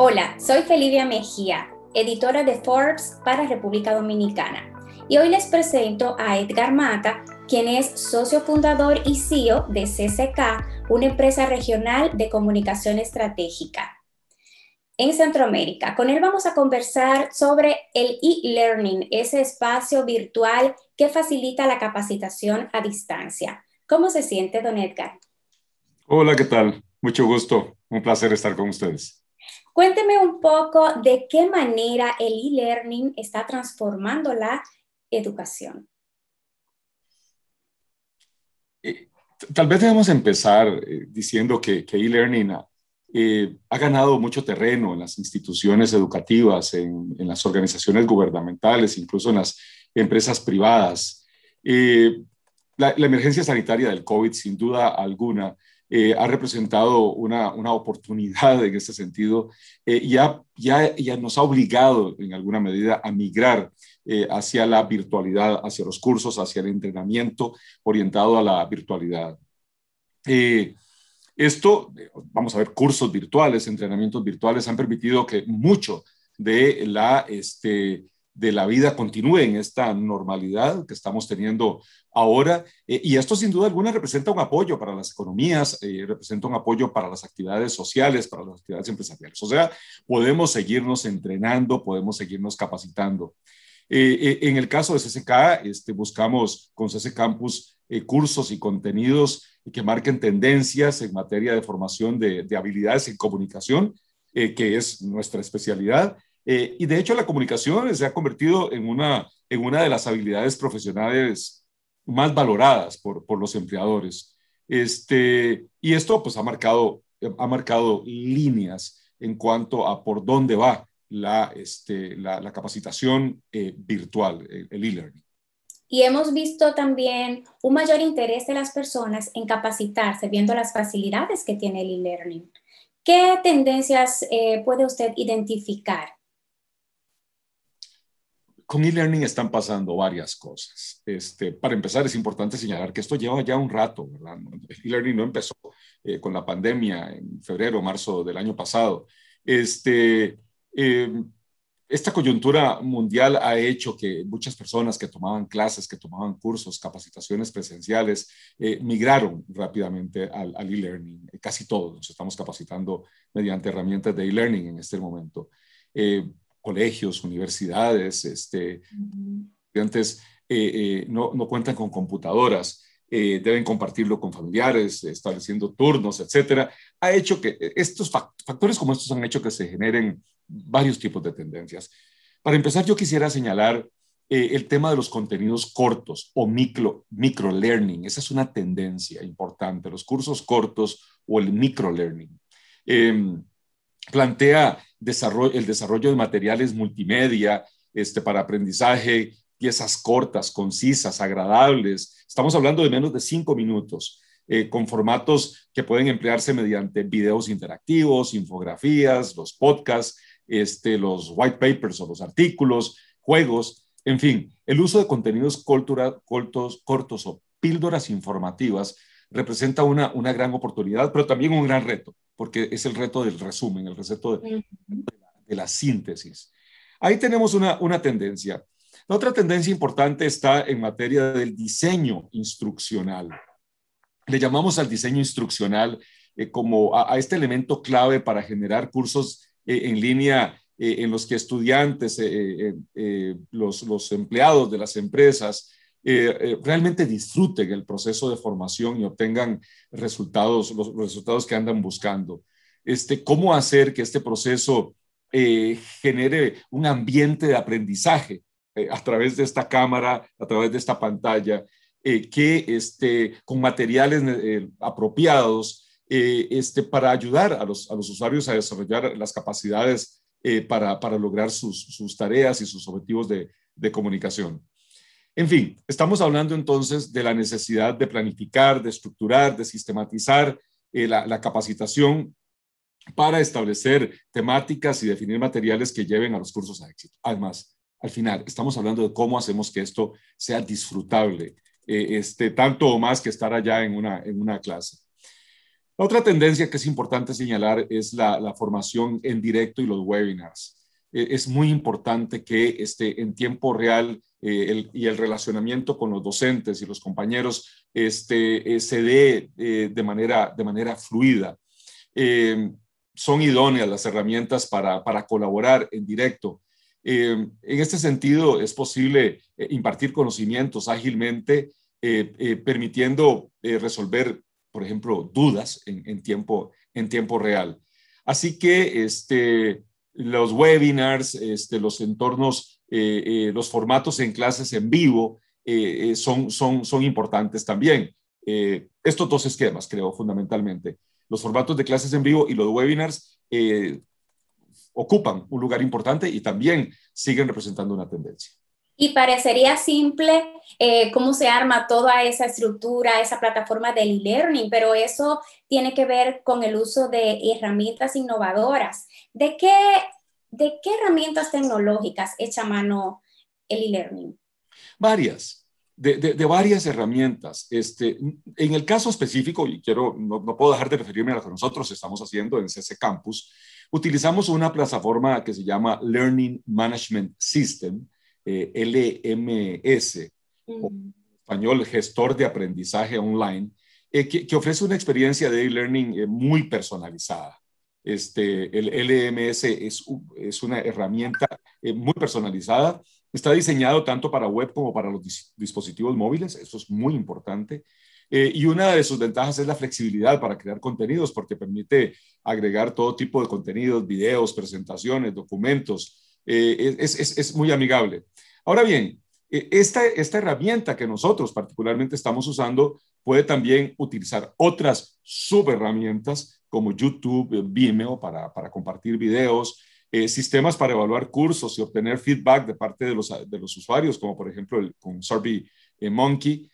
Hola, soy Felivia Mejía, editora de Forbes para República Dominicana. Y hoy les presento a Edgar Mata, quien es socio fundador y CEO de CCK, una empresa regional de comunicación estratégica en Centroamérica. Con él vamos a conversar sobre el e-learning, ese espacio virtual que facilita la capacitación a distancia. ¿Cómo se siente, don Edgar? Hola, ¿qué tal? Mucho gusto. Un placer estar con ustedes. Cuénteme un poco de qué manera el e-learning está transformando la educación. Eh, tal vez debemos empezar eh, diciendo que, que e-learning eh, ha ganado mucho terreno en las instituciones educativas, en, las organizaciones gubernamentales, incluso en las empresas privadas. La, la, emergencia sanitaria del COVID, sin duda alguna, eh, ha representado una, oportunidad en ese sentido eh, y ya, ya, nos ha obligado en alguna medida a migrar eh, hacia la virtualidad, hacia los cursos, hacia el entrenamiento orientado a la virtualidad. esto, vamos a ver, cursos virtuales, entrenamientos virtuales han permitido que mucho de la... Este, de la vida continúe en esta normalidad que estamos teniendo ahora. Eh, y esto sin duda alguna representa un apoyo para las economías, eh, representa un apoyo para las actividades sociales, para las actividades empresariales. O sea, podemos seguirnos entrenando, podemos seguirnos capacitando. Eh, en el caso de CCK, este, buscamos con ese Campus cursos y contenidos que marquen tendencias en materia de formación de, de habilidades en comunicación, que es nuestra especialidad eh, y de hecho la comunicación se ha convertido en una, en una de las habilidades profesionales más valoradas por, por los empleadores. Este, y esto pues ha marcado, ha marcado líneas en cuanto a por dónde va la, este, la, capacitación eh, virtual, el e-learning. Y hemos visto también un mayor interés de las personas en capacitarse, viendo las facilidades que tiene el e-learning. ¿Qué tendencias eh, puede usted identificar con e-learning están pasando varias cosas. Este, para empezar, es importante señalar que esto lleva ya un rato, ¿verdad? E-learning no empezó eh, con la pandemia en febrero, marzo del año pasado. Este, em, esta coyuntura mundial ha hecho que muchas personas que tomaban clases, que tomaban cursos, capacitaciones presenciales, eh, migraron rápidamente al, e-learning. Casi todos nos estamos capacitando mediante herramientas de e-learning en este momento. Eh, colegios, universidades, este, estudiantes eh, eh, no, cuentan con computadoras, eh, deben compartirlo con familiares, estableciendo turnos, etcétera, ha hecho que estos factores como estos han hecho que se generen varios tipos de tendencias. Para empezar, yo quisiera señalar el tema de los contenidos cortos o micro, micro learning. Esa es una tendencia importante, los cursos cortos o el micro learning. Em, plantea desarrollo, el desarrollo de materiales multimedia este, para aprendizaje, piezas cortas, concisas, agradables. Estamos hablando de menos de cinco minutos, eh, con formatos que pueden emplearse mediante videos interactivos, infografías, los podcasts, este, los white papers o los artículos, juegos, en fin, el uso de contenidos cortos, o píldoras informativas representa una, una gran oportunidad, pero también un gran reto porque es el reto del resumen, el reto de, la, síntesis. Ahí tenemos una, tendencia. La otra tendencia importante está en materia del diseño instruccional. Le llamamos al diseño instruccional eh, como a, este elemento clave para generar cursos eh, en línea eh, en los que estudiantes, los empleados de las empresas, eh, eh, realmente disfruten el proceso de formación y obtengan resultados, los resultados que andan buscando. Este, ¿Cómo hacer que este proceso eh, genere un ambiente de aprendizaje a través de esta cámara, a través de esta pantalla, que este, con materiales apropiados este, para ayudar a los, a los, usuarios a desarrollar las capacidades para, para, lograr sus, sus, tareas y sus objetivos de, de comunicación? En fin, estamos hablando entonces de la necesidad de planificar, de estructurar, de sistematizar eh, la, capacitación para establecer temáticas y definir materiales que lleven a los cursos a éxito. Además, al final, estamos hablando de cómo hacemos que esto sea disfrutable, eh, este, tanto o más que estar allá en una, en una clase. La otra tendencia que es importante señalar es la formación en directo y los webinars. Eh, es muy importante que este, en tiempo real eh, el, y el relacionamiento con los docentes y los compañeros este, eh, se dé de, manera, de manera fluida. Em, son idóneas las herramientas para, para colaborar en directo. Em, en este sentido, es posible impartir conocimientos ágilmente, permitiendo resolver, por ejemplo, dudas en, en tiempo, en tiempo real. Así que este, los webinars, este, los entornos, eh, eh, los formatos en clases en vivo eh, son, son, son importantes también. estos dos esquemas, creo, fundamentalmente. Los formatos de clases en vivo y los webinars ocupan un lugar importante y también siguen representando una tendencia. Y parecería simple eh, cómo se arma toda esa estructura, esa plataforma del e-learning, pero eso tiene que ver con el uso de herramientas innovadoras. ¿De qué, de qué herramientas tecnológicas echa mano el e-learning? Varias. De, varias herramientas. Este, en el caso específico, y quiero, no, puedo dejar de referirme a lo que nosotros estamos haciendo en ese Campus, utilizamos una plataforma que se llama Learning Management System, e LMS, español gestor de aprendizaje online, eh, que, ofrece una experiencia de e-learning eh, muy personalizada. Este, el LMS es, una herramienta eh, muy personalizada. Está diseñado tanto para web como para los dispositivos móviles, eso es muy importante. y una de sus ventajas es la flexibilidad para crear contenidos, porque permite agregar todo tipo de contenidos, videos, presentaciones, documentos, eh, es, es, es, muy amigable. Ahora bien, eh, esta, esta herramienta que nosotros particularmente estamos usando puede también utilizar otras subherramientas como YouTube, eh, Vimeo para, para compartir videos, sistemas para evaluar cursos y obtener feedback de parte de los, de los usuarios, como por ejemplo el, con Survey Monkey.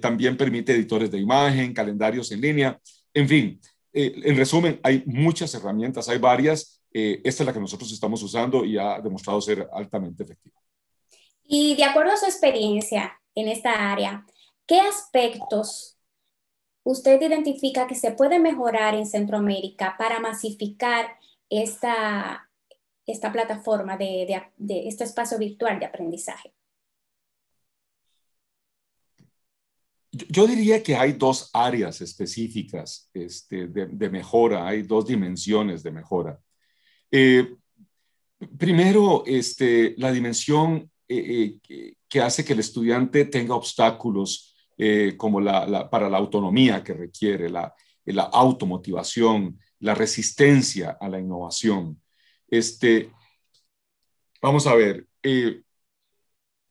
también permite editores de imagen, calendarios en línea. En fin, en resumen, hay muchas herramientas, hay varias eh, esta es la que nosotros estamos usando y ha demostrado ser altamente efectiva. Y de acuerdo a su experiencia en esta área, ¿qué aspectos usted identifica que se puede mejorar en Centroamérica para masificar esta, plataforma de, este espacio virtual de aprendizaje? Yo diría que hay dos áreas específicas este, de, mejora, hay dos dimensiones de mejora. Eh, primero, este, la dimensión eh, eh, que hace que el estudiante tenga obstáculos como para la autonomía que requiere, la, automotivación, la resistencia a la innovación. Este, vamos a ver,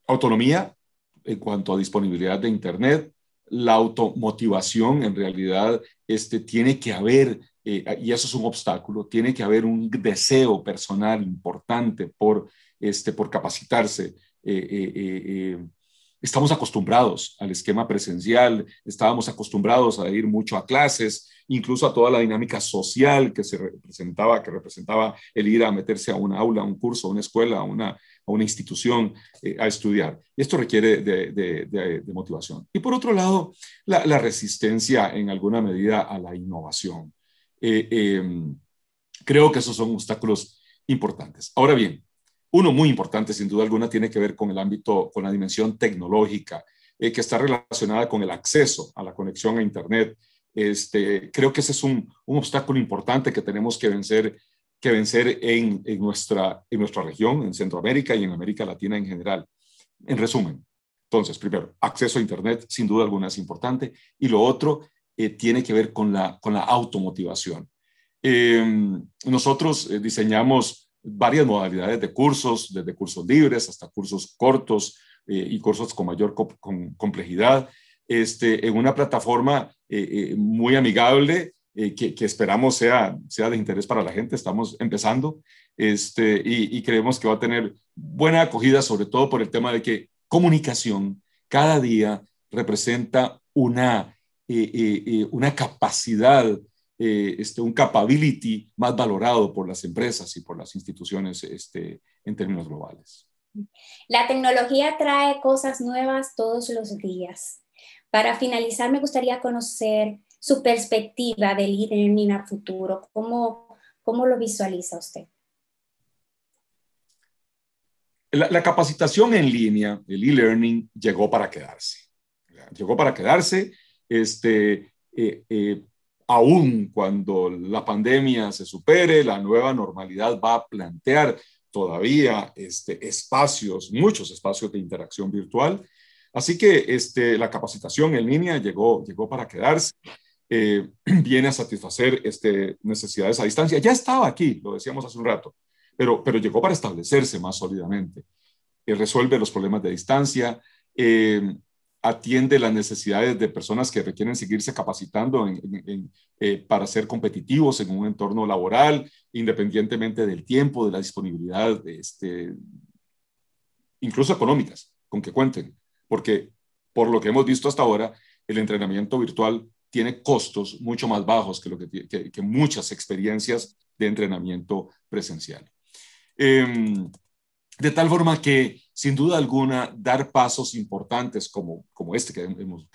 autonomía en cuanto a disponibilidad de Internet, la automotivación en realidad este, tiene que haber eh, ah, y eso es un obstáculo. Tiene que haber un deseo personal importante por, este, por capacitarse. Eh, eh, estamos acostumbrados al esquema presencial, estábamos acostumbrados a ir mucho a clases, incluso a toda la dinámica social que se representaba, que representaba el ir a meterse a una aula, a un curso, a una escuela, a una, institución, a estudiar. esto requiere de, motivación. Y por otro lado, la resistencia en alguna medida a la innovación. Eh, em, creo que esos son obstáculos importantes. Ahora bien, uno muy importante, sin duda alguna, tiene que ver con el ámbito, con la dimensión tecnológica, eh, que está relacionada con el acceso a la conexión a Internet. Este, creo que ese es un, obstáculo importante que tenemos que vencer, que vencer en, en, nuestra, en nuestra región, en Centroamérica y en América Latina en general. En resumen, entonces, primero, acceso a Internet, sin duda alguna, es importante. Y lo otro eh, tiene que ver con la, con la automotivación. Eh, nosotros eh, diseñamos varias modalidades de cursos, desde cursos libres hasta cursos cortos y cursos con mayor complejidad, este, en una plataforma muy amigable que, esperamos sea, sea de interés para la gente. Estamos empezando este, y creemos que va a tener buena acogida, sobre todo por el tema de que comunicación cada día representa una una capacidad, eh, este, un capability más valorado por las empresas y por las instituciones este, en términos globales. La tecnología trae cosas nuevas todos los días. Para finalizar, me gustaría conocer su perspectiva del e-learning a futuro. ¿Cómo, ¿Cómo lo visualiza usted? La, la, capacitación en línea, el e-learning, llegó para quedarse. Llegó para quedarse este, eh, eh, aún cuando la pandemia se supere, la nueva normalidad va a plantear todavía este, espacios, muchos espacios de interacción virtual. Así que este, la capacitación en línea llegó, llegó para quedarse, eh, viene a satisfacer este, necesidades a distancia. Ya estaba aquí, lo decíamos hace un rato, pero, pero llegó para establecerse más sólidamente. resuelve los problemas de distancia, eh, atiende las necesidades de personas que requieren seguirse capacitando eh, para ser competitivos en un entorno laboral, independientemente del tiempo, de la disponibilidad, de este, incluso económicas, con que cuenten. Porque por lo que hemos visto hasta ahora, el entrenamiento virtual tiene costos mucho más bajos que, lo que, que, muchas experiencias de entrenamiento presencial. Em, de tal forma que sin duda alguna, dar pasos importantes como, como este que, dimos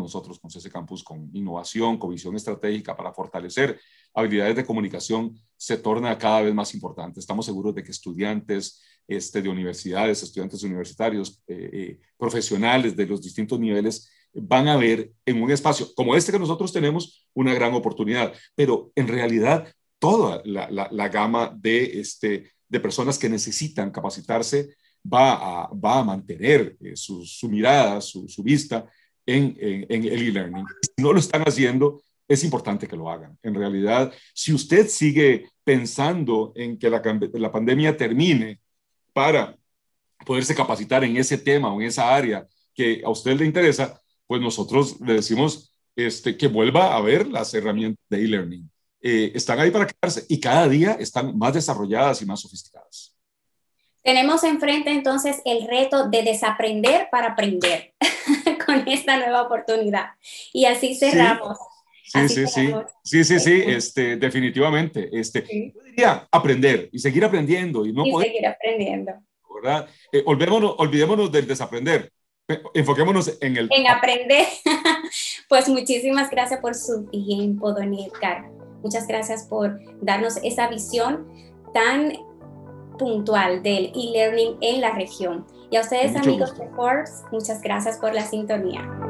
nosotros con CC Campus, con innovación, con visión estratégica para fortalecer habilidades de comunicación, se torna cada vez más importante. Estamos seguros de que estudiantes este, de universidades, estudiantes universitarios, eh, eh, profesionales de los distintos niveles, van a ver en un espacio como este que nosotros tenemos una gran oportunidad. Pero en realidad, toda la, gama de, este, de personas que necesitan capacitarse va a, mantener eh, su, mirada, su, vista en, el e-learning. Si no lo están haciendo, es importante que lo hagan. En realidad, si usted sigue pensando en que la, pandemia termine para poderse capacitar en ese tema o en esa área que a usted le interesa, pues nosotros le decimos este, que vuelva a ver las herramientas de e-learning. Eh, están ahí para quedarse y cada día están más desarrolladas y más sofisticadas. Tenemos enfrente entonces el reto de desaprender para aprender con esta nueva oportunidad. Y así cerramos. Sí, sí, sí, sí, sí, sí, este, definitivamente. Este, Yo diría aprender y seguir aprendiendo. Y, no y seguir aprendiendo. ¿verdad? Eh, olvidémonos, del desaprender. Enfoquémonos en el... En aprender. pues muchísimas gracias por su tiempo, don Edgar. Muchas gracias por darnos esa visión tan puntual del e-learning en la región. Y a ustedes, amigos de Forbes, muchas gracias por la sintonía.